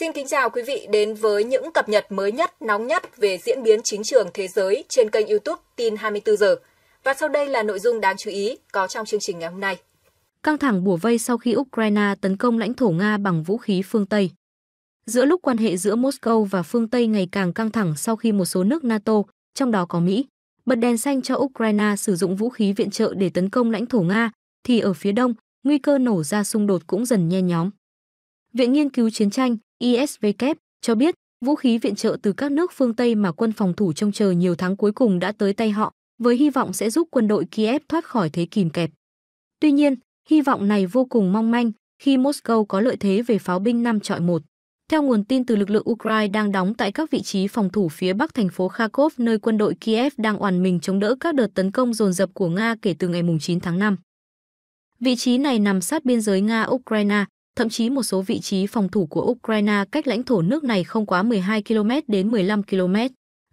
Xin kính chào quý vị đến với những cập nhật mới nhất, nóng nhất về diễn biến chính trường thế giới trên kênh YouTube Tin 24 giờ. Và sau đây là nội dung đáng chú ý có trong chương trình ngày hôm nay. Căng thẳng bùa vây sau khi Ukraine tấn công lãnh thổ Nga bằng vũ khí phương Tây. Giữa lúc quan hệ giữa Moscow và phương Tây ngày càng căng thẳng sau khi một số nước NATO, trong đó có Mỹ, bật đèn xanh cho Ukraine sử dụng vũ khí viện trợ để tấn công lãnh thổ Nga, thì ở phía đông, nguy cơ nổ ra xung đột cũng dần nhen nhóm. Viện Nghiên cứu Chiến tranh, ISVK cho biết vũ khí viện trợ từ các nước phương Tây mà quân phòng thủ trông chờ nhiều tháng cuối cùng đã tới tay họ, với hy vọng sẽ giúp quân đội Kiev thoát khỏi thế kìm kẹp. Tuy nhiên, hy vọng này vô cùng mong manh khi Moscow có lợi thế về pháo binh 5 trọi 1. Theo nguồn tin từ lực lượng Ukraine đang đóng tại các vị trí phòng thủ phía bắc thành phố Kharkov nơi quân đội Kiev đang oàn mình chống đỡ các đợt tấn công dồn dập của Nga kể từ ngày 9 tháng 5. Vị trí này nằm sát biên giới Nga-Ukraine, thậm chí một số vị trí phòng thủ của Ukraine cách lãnh thổ nước này không quá 12 km đến 15 km,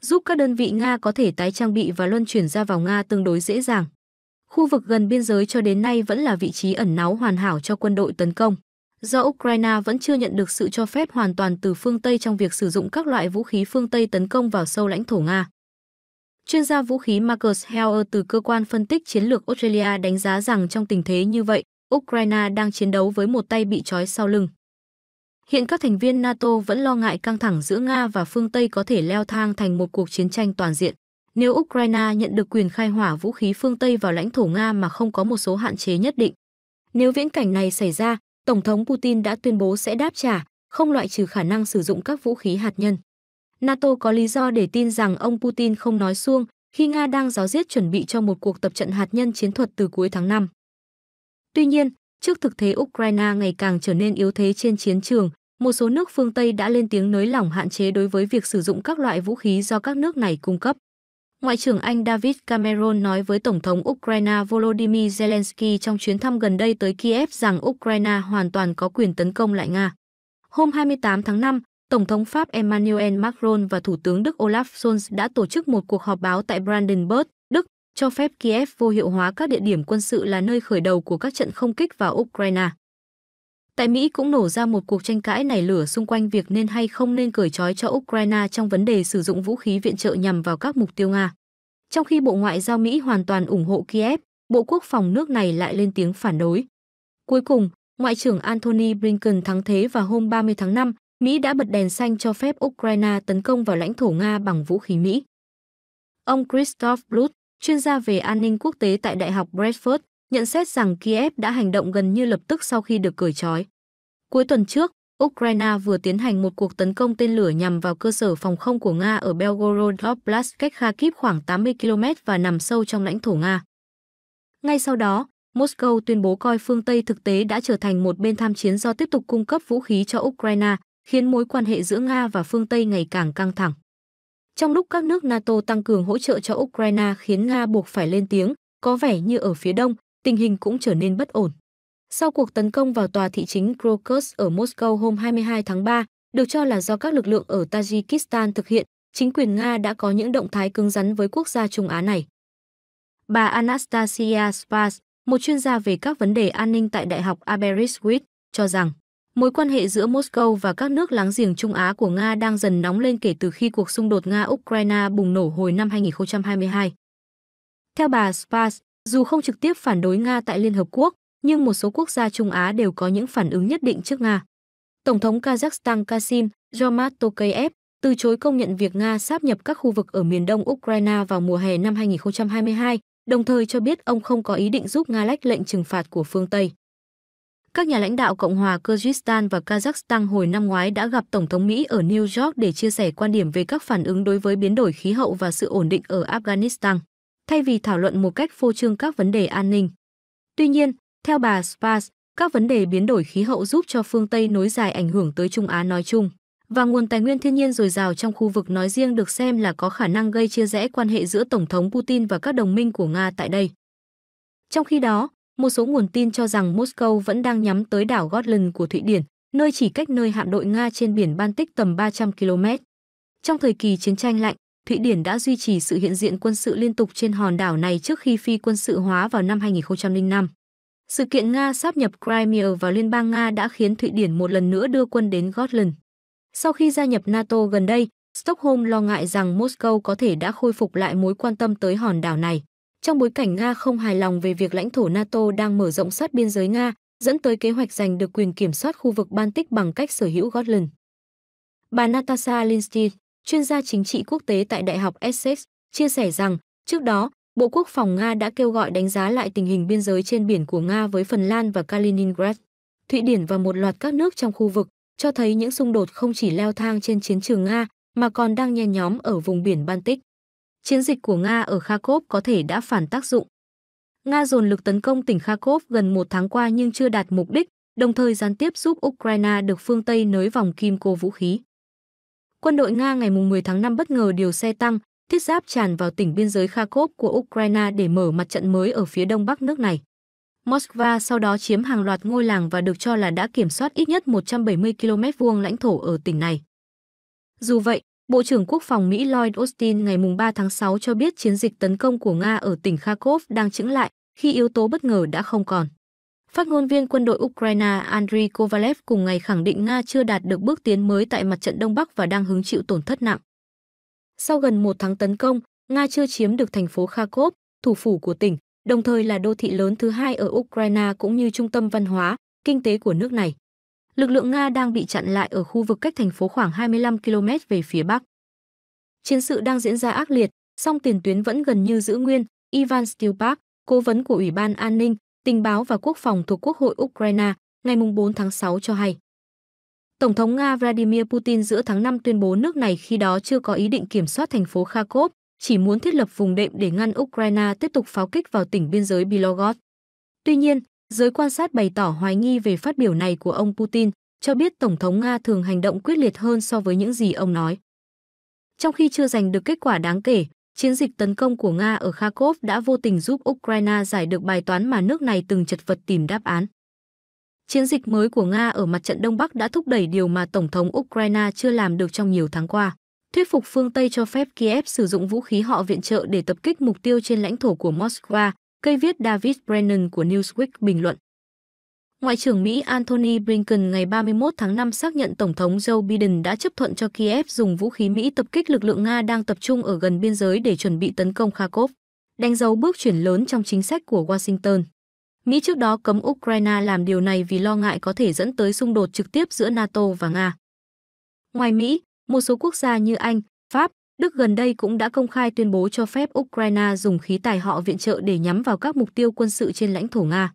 giúp các đơn vị Nga có thể tái trang bị và luân chuyển ra vào Nga tương đối dễ dàng. Khu vực gần biên giới cho đến nay vẫn là vị trí ẩn náu hoàn hảo cho quân đội tấn công. Do Ukraine vẫn chưa nhận được sự cho phép hoàn toàn từ phương Tây trong việc sử dụng các loại vũ khí phương Tây tấn công vào sâu lãnh thổ Nga. Chuyên gia vũ khí Marcus Heller từ cơ quan phân tích chiến lược Australia đánh giá rằng trong tình thế như vậy, Ukraine đang chiến đấu với một tay bị trói sau lưng. Hiện các thành viên NATO vẫn lo ngại căng thẳng giữa Nga và phương Tây có thể leo thang thành một cuộc chiến tranh toàn diện. Nếu Ukraine nhận được quyền khai hỏa vũ khí phương Tây vào lãnh thổ Nga mà không có một số hạn chế nhất định. Nếu viễn cảnh này xảy ra, Tổng thống Putin đã tuyên bố sẽ đáp trả, không loại trừ khả năng sử dụng các vũ khí hạt nhân. NATO có lý do để tin rằng ông Putin không nói suông khi Nga đang giáo diết chuẩn bị cho một cuộc tập trận hạt nhân chiến thuật từ cuối tháng 5. Tuy nhiên, trước thực thế Ukraine ngày càng trở nên yếu thế trên chiến trường, một số nước phương Tây đã lên tiếng nới lỏng hạn chế đối với việc sử dụng các loại vũ khí do các nước này cung cấp. Ngoại trưởng Anh David Cameron nói với Tổng thống Ukraine Volodymyr Zelensky trong chuyến thăm gần đây tới Kiev rằng Ukraine hoàn toàn có quyền tấn công lại Nga. Hôm 28 tháng 5, Tổng thống Pháp Emmanuel Macron và Thủ tướng Đức Olaf Scholz đã tổ chức một cuộc họp báo tại Brandenburg, cho phép Kiev vô hiệu hóa các địa điểm quân sự là nơi khởi đầu của các trận không kích vào Ukraine. Tại Mỹ cũng nổ ra một cuộc tranh cãi nảy lửa xung quanh việc nên hay không nên cởi trói cho Ukraine trong vấn đề sử dụng vũ khí viện trợ nhằm vào các mục tiêu Nga. Trong khi Bộ Ngoại giao Mỹ hoàn toàn ủng hộ Kiev, Bộ Quốc phòng nước này lại lên tiếng phản đối. Cuối cùng, Ngoại trưởng Antony Blinken thắng thế và hôm 30 tháng 5, Mỹ đã bật đèn xanh cho phép Ukraine tấn công vào lãnh thổ Nga bằng vũ khí Mỹ. Ông Christoph Bluth, chuyên gia về an ninh quốc tế tại Đại học Bradford, nhận xét rằng Kiev đã hành động gần như lập tức sau khi được cởi trói. Cuối tuần trước, Ukraine vừa tiến hành một cuộc tấn công tên lửa nhằm vào cơ sở phòng không của Nga ở Belgorod Oblast cách Kharkiv khoảng 80 km và nằm sâu trong lãnh thổ Nga. Ngay sau đó, Moscow tuyên bố coi phương Tây thực tế đã trở thành một bên tham chiến do tiếp tục cung cấp vũ khí cho Ukraine, khiến mối quan hệ giữa Nga và phương Tây ngày càng căng thẳng. Trong lúc các nước NATO tăng cường hỗ trợ cho Ukraine khiến Nga buộc phải lên tiếng, có vẻ như ở phía đông, tình hình cũng trở nên bất ổn. Sau cuộc tấn công vào tòa thị chính Krokus ở Moscow hôm 22 tháng 3, được cho là do các lực lượng ở Tajikistan thực hiện, chính quyền Nga đã có những động thái cứng rắn với quốc gia Trung Á này. Bà Anastasia Spas, một chuyên gia về các vấn đề an ninh tại Đại học Aberystwyth, cho rằng Mối quan hệ giữa Moscow và các nước láng giềng Trung Á của Nga đang dần nóng lên kể từ khi cuộc xung đột Nga-Ukraine bùng nổ hồi năm 2022. Theo bà Spas, dù không trực tiếp phản đối Nga tại Liên Hợp Quốc, nhưng một số quốc gia Trung Á đều có những phản ứng nhất định trước Nga. Tổng thống Kazakhstan Kasim Jomart Tokayev từ chối công nhận việc Nga sáp nhập các khu vực ở miền đông Ukraine vào mùa hè năm 2022, đồng thời cho biết ông không có ý định giúp Nga lách lệnh trừng phạt của phương Tây. Các nhà lãnh đạo Cộng hòa Kyrgyzstan và Kazakhstan hồi năm ngoái đã gặp Tổng thống Mỹ ở New York để chia sẻ quan điểm về các phản ứng đối với biến đổi khí hậu và sự ổn định ở Afghanistan, thay vì thảo luận một cách phô trương các vấn đề an ninh. Tuy nhiên, theo bà Spas, các vấn đề biến đổi khí hậu giúp cho phương Tây nối dài ảnh hưởng tới Trung Á nói chung và nguồn tài nguyên thiên nhiên dồi dào trong khu vực nói riêng được xem là có khả năng gây chia rẽ quan hệ giữa Tổng thống Putin và các đồng minh của Nga tại đây. Trong khi đó, một số nguồn tin cho rằng Moscow vẫn đang nhắm tới đảo Gotland của Thụy Điển, nơi chỉ cách nơi hạm đội Nga trên biển Baltic tầm 300 km. Trong thời kỳ chiến tranh lạnh, Thụy Điển đã duy trì sự hiện diện quân sự liên tục trên hòn đảo này trước khi phi quân sự hóa vào năm 2005. Sự kiện Nga sáp nhập Crimea vào Liên bang Nga đã khiến Thụy Điển một lần nữa đưa quân đến Gotland. Sau khi gia nhập NATO gần đây, Stockholm lo ngại rằng Moscow có thể đã khôi phục lại mối quan tâm tới hòn đảo này trong bối cảnh Nga không hài lòng về việc lãnh thổ NATO đang mở rộng sát biên giới Nga, dẫn tới kế hoạch giành được quyền kiểm soát khu vực Baltic bằng cách sở hữu Gotland. Bà Natasha Lindstein, chuyên gia chính trị quốc tế tại Đại học Essex, chia sẻ rằng, trước đó, Bộ Quốc phòng Nga đã kêu gọi đánh giá lại tình hình biên giới trên biển của Nga với Phần Lan và Kaliningrad, Thụy Điển và một loạt các nước trong khu vực, cho thấy những xung đột không chỉ leo thang trên chiến trường Nga mà còn đang nhen nhóm ở vùng biển Baltic chiến dịch của Nga ở Kharkov có thể đã phản tác dụng. Nga dồn lực tấn công tỉnh Kharkov gần một tháng qua nhưng chưa đạt mục đích, đồng thời gián tiếp giúp Ukraine được phương Tây nới vòng kim cô vũ khí. Quân đội Nga ngày 10 tháng 5 bất ngờ điều xe tăng, thiết giáp tràn vào tỉnh biên giới Kharkov của Ukraine để mở mặt trận mới ở phía đông bắc nước này. Moscow sau đó chiếm hàng loạt ngôi làng và được cho là đã kiểm soát ít nhất 170 km vuông lãnh thổ ở tỉnh này. Dù vậy, Bộ trưởng Quốc phòng Mỹ Lloyd Austin ngày 3 tháng 6 cho biết chiến dịch tấn công của Nga ở tỉnh Kharkov đang chững lại khi yếu tố bất ngờ đã không còn. Phát ngôn viên quân đội Ukraine Andriy Kovalev cùng ngày khẳng định Nga chưa đạt được bước tiến mới tại mặt trận Đông Bắc và đang hứng chịu tổn thất nặng. Sau gần một tháng tấn công, Nga chưa chiếm được thành phố Kharkov, thủ phủ của tỉnh, đồng thời là đô thị lớn thứ hai ở Ukraine cũng như trung tâm văn hóa, kinh tế của nước này lực lượng Nga đang bị chặn lại ở khu vực cách thành phố khoảng 25 km về phía bắc. Chiến sự đang diễn ra ác liệt, song tiền tuyến vẫn gần như giữ nguyên, Ivan Stilpak, cố vấn của Ủy ban An ninh, Tình báo và Quốc phòng thuộc Quốc hội Ukraine, ngày 4 tháng 6 cho hay. Tổng thống Nga Vladimir Putin giữa tháng 5 tuyên bố nước này khi đó chưa có ý định kiểm soát thành phố Kharkov, chỉ muốn thiết lập vùng đệm để ngăn Ukraine tiếp tục pháo kích vào tỉnh biên giới Belogorod. Tuy nhiên, Giới quan sát bày tỏ hoài nghi về phát biểu này của ông Putin, cho biết Tổng thống Nga thường hành động quyết liệt hơn so với những gì ông nói. Trong khi chưa giành được kết quả đáng kể, chiến dịch tấn công của Nga ở Kharkov đã vô tình giúp Ukraine giải được bài toán mà nước này từng chật vật tìm đáp án. Chiến dịch mới của Nga ở mặt trận Đông Bắc đã thúc đẩy điều mà Tổng thống Ukraine chưa làm được trong nhiều tháng qua, thuyết phục phương Tây cho phép Kiev sử dụng vũ khí họ viện trợ để tập kích mục tiêu trên lãnh thổ của Moscow, cây viết David Brennan của Newsweek bình luận. Ngoại trưởng Mỹ Antony Blinken ngày 31 tháng 5 xác nhận Tổng thống Joe Biden đã chấp thuận cho Kiev dùng vũ khí Mỹ tập kích lực lượng Nga đang tập trung ở gần biên giới để chuẩn bị tấn công Kharkov, đánh dấu bước chuyển lớn trong chính sách của Washington. Mỹ trước đó cấm Ukraine làm điều này vì lo ngại có thể dẫn tới xung đột trực tiếp giữa NATO và Nga. Ngoài Mỹ, một số quốc gia như Anh, Pháp, Đức gần đây cũng đã công khai tuyên bố cho phép Ukraine dùng khí tài họ viện trợ để nhắm vào các mục tiêu quân sự trên lãnh thổ Nga.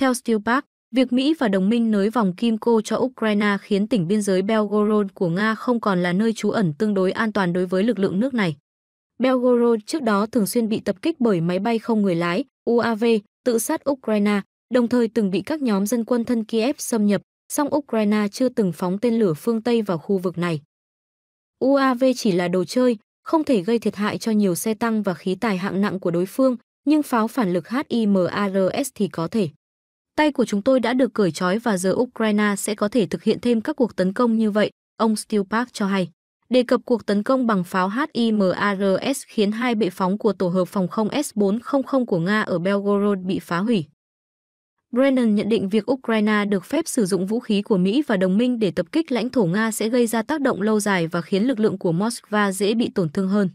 Theo Stilbach, việc Mỹ và đồng minh nới vòng kim cô cho Ukraine khiến tỉnh biên giới Belgorod của Nga không còn là nơi trú ẩn tương đối an toàn đối với lực lượng nước này. Belgorod trước đó thường xuyên bị tập kích bởi máy bay không người lái UAV tự sát Ukraine, đồng thời từng bị các nhóm dân quân thân Kiev xâm nhập, song Ukraine chưa từng phóng tên lửa phương Tây vào khu vực này. UAV chỉ là đồ chơi, không thể gây thiệt hại cho nhiều xe tăng và khí tài hạng nặng của đối phương, nhưng pháo phản lực HIMARS thì có thể. Tay của chúng tôi đã được cởi trói và giờ Ukraine sẽ có thể thực hiện thêm các cuộc tấn công như vậy, ông Stilpark cho hay. Đề cập cuộc tấn công bằng pháo HIMARS khiến hai bệ phóng của tổ hợp phòng không S-400 của Nga ở Belgorod bị phá hủy. Brennan nhận định việc Ukraine được phép sử dụng vũ khí của Mỹ và đồng minh để tập kích lãnh thổ Nga sẽ gây ra tác động lâu dài và khiến lực lượng của Moscow dễ bị tổn thương hơn.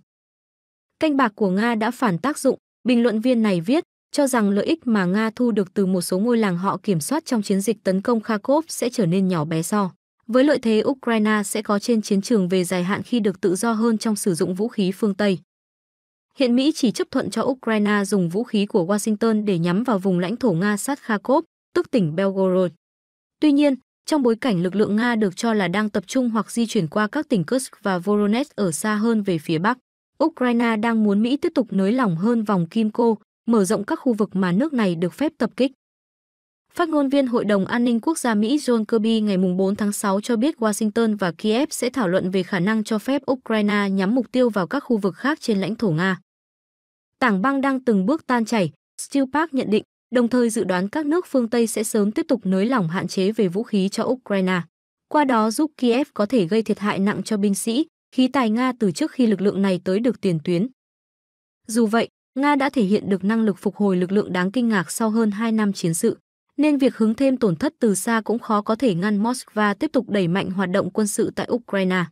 Canh bạc của Nga đã phản tác dụng, bình luận viên này viết, cho rằng lợi ích mà Nga thu được từ một số ngôi làng họ kiểm soát trong chiến dịch tấn công Kharkov sẽ trở nên nhỏ bé so. Với lợi thế Ukraine sẽ có trên chiến trường về dài hạn khi được tự do hơn trong sử dụng vũ khí phương Tây. Hiện Mỹ chỉ chấp thuận cho Ukraine dùng vũ khí của Washington để nhắm vào vùng lãnh thổ Nga sát Kharkov, tức tỉnh Belgorod. Tuy nhiên, trong bối cảnh lực lượng Nga được cho là đang tập trung hoặc di chuyển qua các tỉnh Kursk và Voronezh ở xa hơn về phía Bắc, Ukraine đang muốn Mỹ tiếp tục nới lỏng hơn vòng kim cô, mở rộng các khu vực mà nước này được phép tập kích. Phát ngôn viên Hội đồng An ninh Quốc gia Mỹ John Kirby ngày 4 tháng 6 cho biết Washington và Kiev sẽ thảo luận về khả năng cho phép Ukraine nhắm mục tiêu vào các khu vực khác trên lãnh thổ Nga tảng băng đang từng bước tan chảy, Steel Park nhận định, đồng thời dự đoán các nước phương Tây sẽ sớm tiếp tục nới lỏng hạn chế về vũ khí cho Ukraine, qua đó giúp Kiev có thể gây thiệt hại nặng cho binh sĩ, khí tài Nga từ trước khi lực lượng này tới được tiền tuyến. Dù vậy, Nga đã thể hiện được năng lực phục hồi lực lượng đáng kinh ngạc sau hơn 2 năm chiến sự, nên việc hứng thêm tổn thất từ xa cũng khó có thể ngăn Moscow tiếp tục đẩy mạnh hoạt động quân sự tại Ukraine.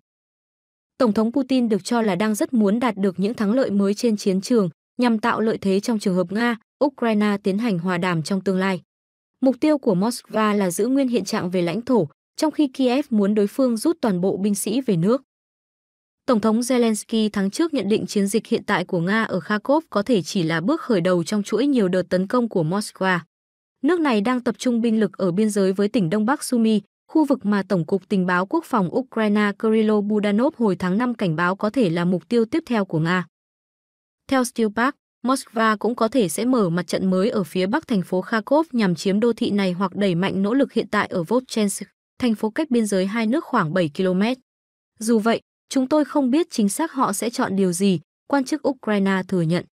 Tổng thống Putin được cho là đang rất muốn đạt được những thắng lợi mới trên chiến trường, nhằm tạo lợi thế trong trường hợp Nga, Ukraine tiến hành hòa đàm trong tương lai. Mục tiêu của Moscow là giữ nguyên hiện trạng về lãnh thổ, trong khi Kiev muốn đối phương rút toàn bộ binh sĩ về nước. Tổng thống Zelensky tháng trước nhận định chiến dịch hiện tại của Nga ở Kharkov có thể chỉ là bước khởi đầu trong chuỗi nhiều đợt tấn công của Moscow. Nước này đang tập trung binh lực ở biên giới với tỉnh Đông Bắc Sumy, khu vực mà Tổng cục Tình báo Quốc phòng Ukraine Kyrylo Budanov hồi tháng 5 cảnh báo có thể là mục tiêu tiếp theo của Nga. Theo Steel Moscow cũng có thể sẽ mở mặt trận mới ở phía bắc thành phố Kharkov nhằm chiếm đô thị này hoặc đẩy mạnh nỗ lực hiện tại ở Volchensk, thành phố cách biên giới hai nước khoảng 7 km. Dù vậy, chúng tôi không biết chính xác họ sẽ chọn điều gì, quan chức Ukraine thừa nhận.